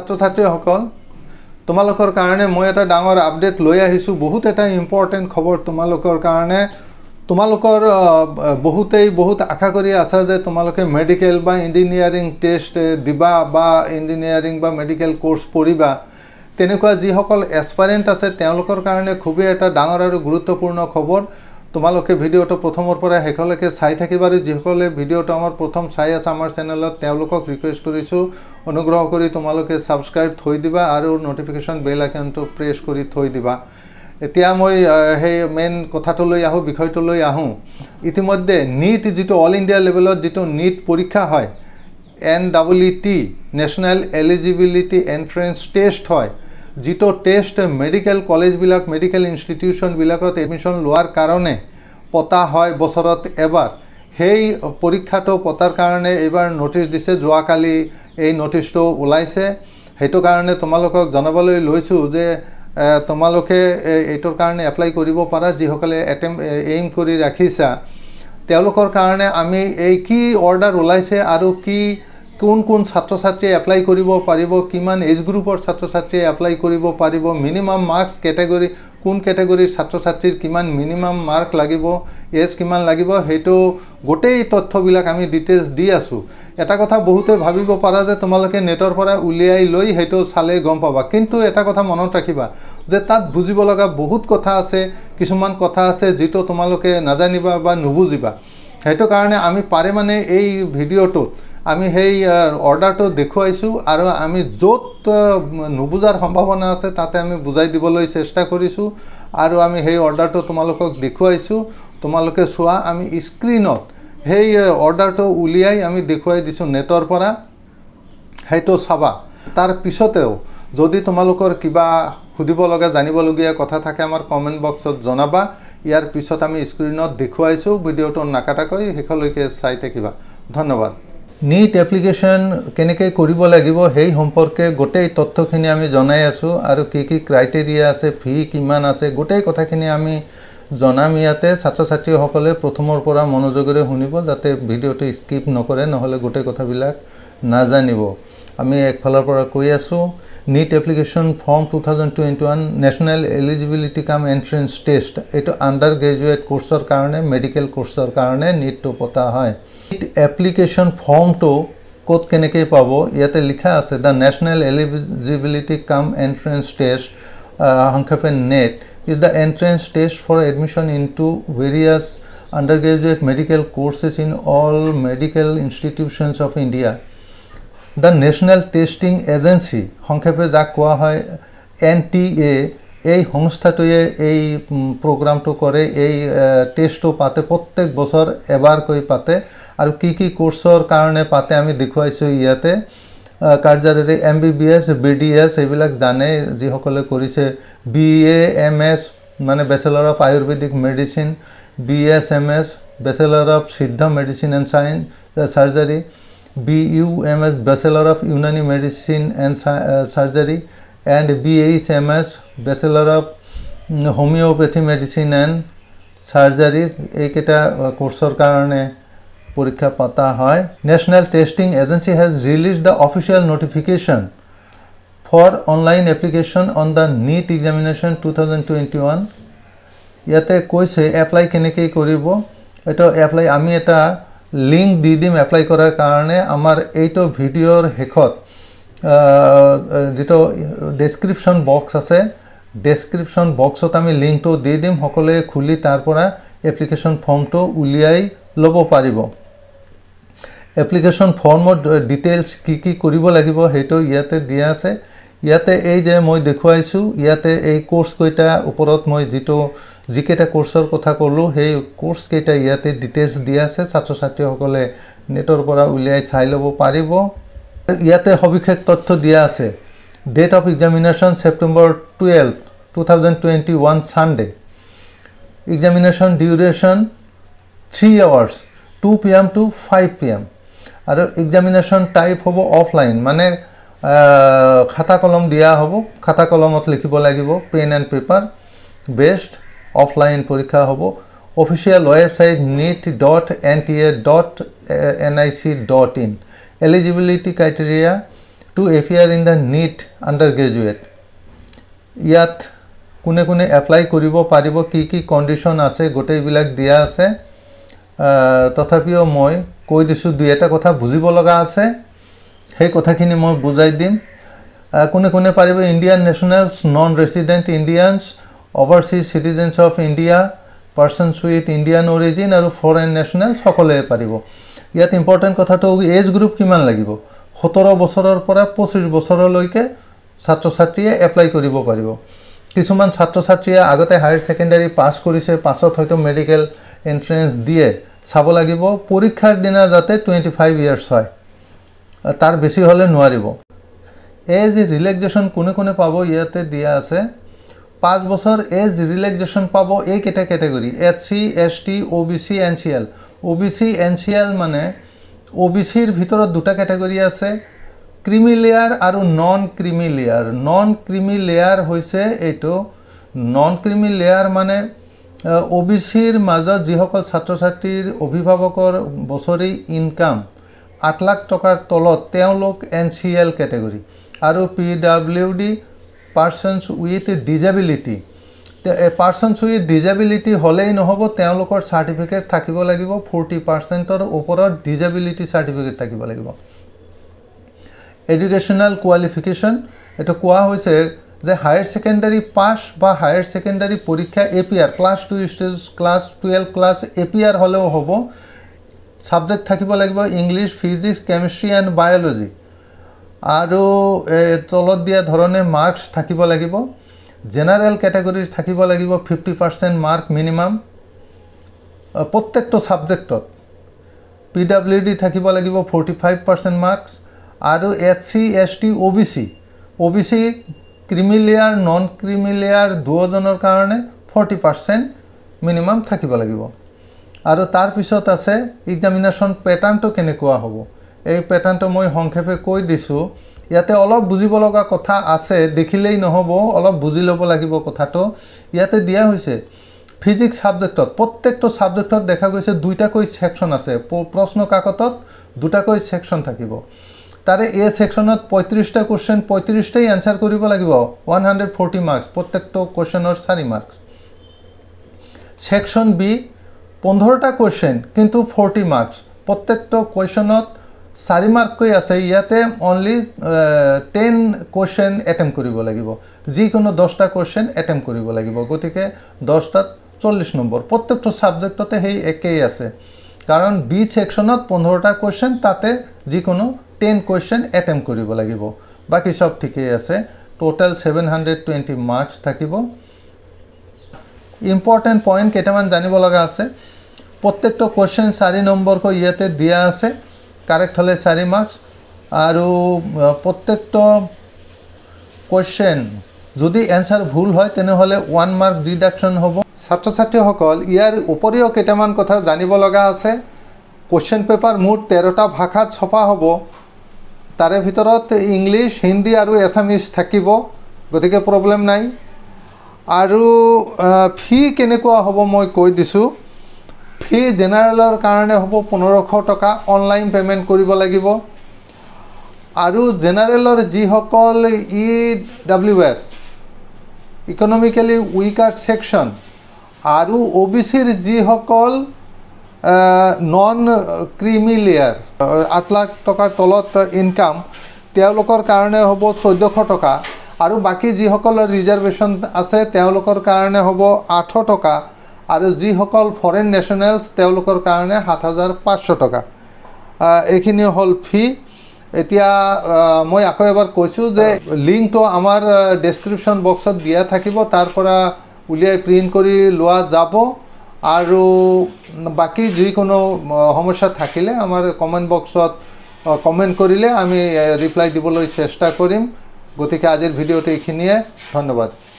ছাত্ৰ ছাত্ৰীসকল তোমালোকৰ কাৰণে মই এটা ডাঙৰ আপডেট লৈ আহিছোঁ বহুত এটা ইম্পৰ্টেণ্ট খবৰ তোমালোকৰ কাৰণে তোমালোকৰ বহুতেই বহুত আশা কৰি আছা যে তোমালোকে মেডিকেল বা ইঞ্জিনিয়াৰিং টেষ্ট দিবা বা ইঞ্জিনিয়াৰিং বা মেডিকেল কোৰ্ছ পঢ়িবা তেনেকুৱা যিসকল এক্সপাৰেণ্ট আছে তেওঁলোকৰ কাৰণে খুবেই এটা ডাঙৰ আৰু গুৰুত্বপূৰ্ণ খবৰ তোমালোকে ভিডিওটো প্ৰথমৰ পৰা শেষলৈকে চাই আৰু যিসকলে ভিডিঅ'টো আমাৰ প্ৰথম চাই আছে আমাৰ চেনেলত তেওঁলোকক ৰিকুৱেষ্ট কৰিছোঁ অনুগ্ৰহ কৰি তোমালোকে ছাবস্ক্ৰাইব থৈ দিবা আৰু ন'টিফিকেশ্যন বেল একাউণ্টটো প্ৰেছ কৰি থৈ দিবা এতিয়া মই সেই মেইন কথাটোলৈ আহোঁ বিষয়টোলৈ আহোঁ ইতিমধ্যে নীট যিটো অল ইণ্ডিয়া লেভেলত যিটো নীট পৰীক্ষা হয় N W T national eligibility entrance test হয় যেটো টেস্ট মেডিকেল কলেজ বিলাক মেডিকেল ইনস্টিটিউশন বিলাকত এডমিশন লওয়ার কারণে পতা হয় বছরত এবার সেই পরীক্ষাটো পতার কারণে এবার নোটিশ দিছে যাকালি এই নোটিশটো ওলাইছে সেইটো কারণে তোমালোকক জানাবলৈ লৈছো যে তোমালোকে এইটোর কারণে এপ্লাই করিব পারা যিসকলে এটেম এইম করে রাখিছা তেওঁলোকৰ কাৰণে আমি এই কি অৰ্ডাৰ ওলাইছে আৰু কি কোন কোন ছাত্ৰ ছাত্ৰীয়ে এপ্লাই কৰিব পাৰিব কিমান এজ গ্ৰুপৰ ছাত্ৰ ছাত্ৰীয়ে এপ্লাই কৰিব পাৰিব মিনিমাম মাৰ্কছ কেটেগৰী কোন কেটেগৰীৰ ছাত্ৰ ছাত্ৰীৰ কিমান মিনিমাম মাৰ্ক লাগিব এজ কিমান লাগিব সেইটো গোটেই তথ্যবিলাক আমি ডিটেইলছ দি আছোঁ এটা কথা বহুতে ভাবিব পাৰা যে তোমালোকে নেটৰ পৰা উলিয়াই লৈ সেইটো চালে গম পাবা কিন্তু এটা কথা মনত ৰাখিবা যে তাত বুজিব লগা বহুত কথা আছে কিছুমান কথা আছে যিটো তোমালোকে নাজানিবা বা নুবুজিবা সেইটো কাৰণে আমি পাৰে মানে এই ভিডিঅ'টোত আমি সেই অৰ্ডাৰটো দেখুৱাইছোঁ আৰু আমি য'ত নুবুজাৰ সম্ভাৱনা আছে তাতে আমি বুজাই দিবলৈ চেষ্টা কৰিছোঁ আৰু আমি সেই অৰ্ডাৰটো তোমালোকক দেখুৱাইছোঁ তোমালোকে চোৱা আমি স্ক্ৰীণত সেই অৰ্ডাৰটো উলিয়াই আমি দেখুৱাই দিছোঁ নেটৰ পৰা সেইটো চাবা তাৰ পিছতেও যদি তোমালোকৰ কিবা সুধিব লগা জানিবলগীয়া কথা থাকে আমাৰ কমেণ্ট বক্সত জনাবা ইয়াৰ পিছত আমি স্ক্ৰীণত দেখুৱাইছোঁ ভিডিঅ'টো নাকাটাকৈ শেষলৈকে চাই থাকিবা ধন্যবাদ নিট এপ্লিকেশ্যন কেনেকৈ কৰিব লাগিব সেই সম্পৰ্কে গোটেই তথ্যখিনি আমি জনাই আছোঁ আৰু কি কি ক্ৰাইটেৰিয়া আছে ফি কিমান আছে গোটেই কথাখিনি আমি জনাম ইয়াতে ছাত্ৰ ছাত্ৰীসকলে প্ৰথমৰ পৰা মনোযোগেৰে শুনিব যাতে ভিডিঅ'টো স্কিপ নকৰে নহ'লে গোটেই কথাবিলাক নাজানিব আমি একফালৰ পৰা কৈ আছোঁ NEET application form two thousand twenty one national eligibility cum entrance test এইটো আণ্ডাৰ গ্ৰেজুৱেট কোৰ্চৰ কাৰণে মেডিকেল কোৰ্চৰ কাৰণে নিটটো পতা হয় এপ্লিকেশ্যন ফৰ্মটো ক'ত কেনেকৈ পাব ইয়াতে লিখা আছে the national eligibility cum entrance test সংক্ষেপে NEET is the entrance test for admission into various undergraduate medical courses in all medical institutions of India the national testing agency সংক্ষেপে যাক কোৱা হয় এন টি এ এই সংস্থাটোৱে এই প্ৰগ্ৰামটো কৰে এই টেষ্টটো পাতে প্ৰত্যেক বছৰ এবাৰকৈ পাতে আৰু কি কি কোৰ্চৰ কাৰণে পাতে আমি দেখুৱাইছোঁ ইয়াতে কাৰ্যালয়ৰে M B B S B D S এইবিলাক জানে যিসকলে কৰিছে বি এ এম এছ মানে bachelor of Ayurvedic medicine B S M S bachelor of Siddha medicine and science surgery B U M S bachelor of Unani medicine and surgery and BHMS, Bachelor of Homeopathy Medicine and Surgery এইকেটা কোর্সের কারণে পরীক্ষা পাতা হয় national testing agency has release the official notification for online application on the NEET examination two thousand twenty one ইয়াতে কৈছে apply কেনেকৈ কৰিব এইটো এপ্লাই আমি এটা লিংক দি দিম এপ্লাই কৰাৰ কাৰণে আমাৰ এইটো ভিডিঅ'ৰ শেষত যিটো ডেছক্ৰিপশ্যন বক্স আছে ডেছক্ৰিপশ্যন বক্সত আমি লিংকটো দি দিম সকলোৱে খুলি তাৰ পৰা এপ্লিকেশ্যন ফৰ্মটো উলিয়াই ল'ব পাৰিব এপ্লিকেশ্যন ফৰ্মৰ ডিটেইলছ কি কি কৰিব লাগিব সেইটো ইয়াতে দিয়া আছে ইয়াতে এই যে মই দেখুৱাইছোঁ ইয়াতে এই কোৰ্ছকেইটা ওপৰত মই যিটো যিকেইটা কোৰ্চৰ কথা ক'লোঁ সেই কোৰ্ছকেইটা ইয়াতে ডিটেইলছ দিয়া আছে ছাত্ৰ ছাত্ৰীসকলে নেটৰ পৰা উলিয়াই চাই ল'ব পাৰিব ইয়াতে সবিশেষ তথ্য দিয়া আছে date of examination September twelve two thousand twenty one Sunday examination duration three hours two P M to five P M আৰু এক্সামিনেশ্যন টাইপ হ'ব অফলাইন মানে খাতা কলম দিয়া হ'ব খাতা কলমত লিখিব লাগিব pen and paper based offline পৰীক্ষা হ'ব official website NEET dot N T A dot N I C dot in eligibility criteria to appear in the NEET undergraduate. ইয়াত কোনে কোনে এপ্লাই কৰিব পাৰিব কি কি কণ্ডিশ্যন আছে গোটেইবিলাক দিয়া আছে তথাপিও মই কৈ দিছোঁ দুই এটা কথা বুজিব লগা আছে সেই কথাখিনি মই বুজাই দিম কোনে কোনে পাৰিব Indian nationals non resident Indians overseas citizens of India persons with Indian origin আৰু ফৰেইন নেশ্যনেলছ সকলোৱে পাৰিব ইয়াত ইম্পৰ্টেণ্ট কথাটো এজ গ্ৰুপ কিমান লাগিব সোতৰ বছৰৰ পৰা পঁচিছ বছৰলৈকে ছাত্ৰ ছাত্ৰীয়ে এপ্লাই কৰিব পাৰিব কিছুমান ছাত্ৰ ছাত্ৰীয়ে আগতে হায়াৰ ছেকেণ্ডেৰী পাছ কৰিছে পাছত হয়তো মেডিকেল এণ্ট্ৰেঞ্চ দিয়ে চাব লাগিব পৰীক্ষাৰ দিনা যাতে টুৱেণ্টি ফাইভ ইয়েৰ্ছ হয় তাৰ বেছি হ'লে নোৱাৰিব এজ ৰিলেক্সেশ্যন কোনে কোনে পাব ইয়াতে দিয়া আছে পাঁচ বছৰ এজ ৰিলেক্সেশ্যন পাব এইকেইটা category S C S T O' B C N C L OBC NCL মানে ওবিসিৰ ভিতৰত দুটা কেটেগৰী আছে ক্ৰিমি লেয়াৰ আৰু non creamy layer non creamy layer হৈছে এইটো নন ক্ৰিমি লেয়াৰ মানে অবিচিৰ মাজত যিসকল ছাত্ৰ ছাত্ৰীৰ অভিভাৱকৰ বছৰি ইনকাম আঠ লাখ টকাৰ তলত তেওঁলোক এন চি এল কেটেগৰী আৰু P W D persons with disability পাৰ্চনছুইৰ ডিজেবিলিটি হ'লেই নহ'ব তেওঁলোকৰ চাৰ্টিফিকেট থাকিব লাগিব ফৰ্টি পাৰ্চেণ্টৰ ওপৰত ডিজেবিলিটি চাৰ্টিফিকেট থাকিব লাগিব এডুকেশ্যনেল কোৱালিফিকেশ্যন এইটো কোৱা হৈছে যে হায়াৰ ছেকেণ্ডাৰী পাছ বা হায়াৰ ছেকেণ্ডাৰী পৰীক্ষা A P R class two stage class twelve class A P R হ'লেও হ'ব ছাবজেক্ট থাকিব লাগিব English physics chemistry and biology আৰু তলত দিয়া ধৰণে মাৰ্কছ থাকিব লাগিব জেনেৰেল ক্যাটাগৰিৰ থাকিব লাগিব ফিফটি পাৰ্চেণ্ট মাৰ্ক মিনিমাম প্ৰত্যেকটো ছাবজেক্টত পি ডাব্লিউ ডি থাকিব লাগিব ফৰ্টি ফাইভ পাৰ্চেণ্ট মাৰ্কছ আৰু S C S T O' B C O' B C creamy layer non creamy layer দুজনের কাৰণে ফৰ্টি পাৰ্চেণ্ট মিনিমাম থাকিব লাগিব আৰু তাৰপিছত আছে এক্সামিনেশন পেটাৰ্ণটো কেনেকুৱা হব এই পেটাৰ্ণটো মই সংক্ষেপে কৈ দিছোঁ ইয়াতে অলপ বুজিব লগা কথা আছে দেখিলেই নহ'ব অলপ বুজি ল'ব লাগিব কথাটো ইয়াতে দিয়া হৈছে ফিজিক্স ছাবজেক্টত প্ৰত্যেকটো ছাবজেক্টত দেখা গৈছে দুইটাকৈ ছেকশ্যন আছে প্ৰশ্ন কাকতত দুটাকৈ ছেকশ্যন থাকিব তাৰে এ ছেকশ্যনত পঁয়ত্ৰিছটা কুৱেশ্যন পঁয়ত্ৰিছটাই এনচাৰ কৰিব লাগিব ওৱান হাণ্ড্ৰেড ফৰ্টি মাৰ্কছ প্ৰত্যেকটো কুৱেশ্যনৰ চাৰি মাৰ্কছ ছেকশ্যন বি পোন্ধৰটা কুৱেশ্যন কিন্তু ফৰ্টি মাৰ্কছ প্ৰত্যেকটো কুৱেশ্যনত চাৰি মাৰ্ককৈ আছে ইয়াতে অনলি টেন কুৱেশ্যন এটেম কৰিব লাগিব যিকোনো দহটা কুৱেশ্যন এটেম কৰিব লাগিব গতিকে দহটাত চল্লিছ নম্বৰ প্ৰত্যেকটো ছাবজেক্টতে সেই একেই আছে কাৰণ বি ছেকশ্যনত পোন্ধৰটা কুৱেশ্যন তাতে যিকোনো টেন কুৱেশ্যন এটেম কৰিব লাগিব বাকী চব ঠিকেই আছে total seven hundred twenty marks থাকিব ইম্পৰ্টেণ্ট পইণ্ট কেইটামান জানিব লগা আছে প্ৰত্যেকটো কুৱেশ্যন চাৰি নম্বৰকৈ ইয়াতে দিয়া আছে কাৰেক্ট হ'লে চাৰি মাৰ্কছ আৰু প্ৰত্যেকটো কুৱেশ্যন যদি এনচাৰ ভুল হয় তেনেহ'লে ওৱান মাৰ্ক ডিডাকশ্যন হ'ব ছাত্ৰ ছাত্ৰীসকল ইয়াৰ উপৰিও কেইটামান কথা জানিব লগা আছে কুৱেশ্যন পেপাৰ মোৰ তেৰটা ভাষাত ছপা হ'ব তাৰে ভিতৰত ইংলিছ হিন্দী আৰু এছামিজ থাকিব গতিকে প্ৰব্লেম নাই আৰু ফি কেনেকুৱা হ'ব মই কৈ দিছোঁ ফি জেনেৰেলৰ কাৰণে হ'ব পোন্ধৰশ টকা অনলাইন পে'মেণ্ট কৰিব লাগিব আৰু জেনেৰেলৰ যিসকল E W S economically weaker section আৰু অ' বি চিৰ যিসকল নন ক্ৰিমি লেয়াৰ আঠ লাখ টকাৰ তলত ইনকাম তেওঁলোকৰ কাৰণে হ'ব চৈধ্যশ টকা আৰু বাকী যিসকলৰ ৰিজাৰ্ভেশ্যন আছে তেওঁলোকৰ কাৰণে হ'ব আঠশ টকা আৰু যিসকল ফৰেন নেশ্যনেলছ তেওঁলোকৰ কাৰণে সাত হাজাৰ পাঁচশ টকা এইখিনি হ'ল ফি এতিয়া মই আকৌ এবাৰ কৈছোঁ যে লিংকটো আমাৰ ডেছক্ৰিপশ্যন বক্সত দিয়া থাকিব তাৰ পৰা উলিয়াই প্ৰিণ্ট কৰি লোৱা যাব আৰু বাকী যিকোনো সমস্যা থাকিলে আমাৰ কমেণ্ট বক্সত কমেণ্ট কৰিলে আমি ৰিপ্লাই দিবলৈ চেষ্টা কৰিম গতিকে আজিৰ ভিডিঅ'টো এইখিনিয়ে ধন্যবাদ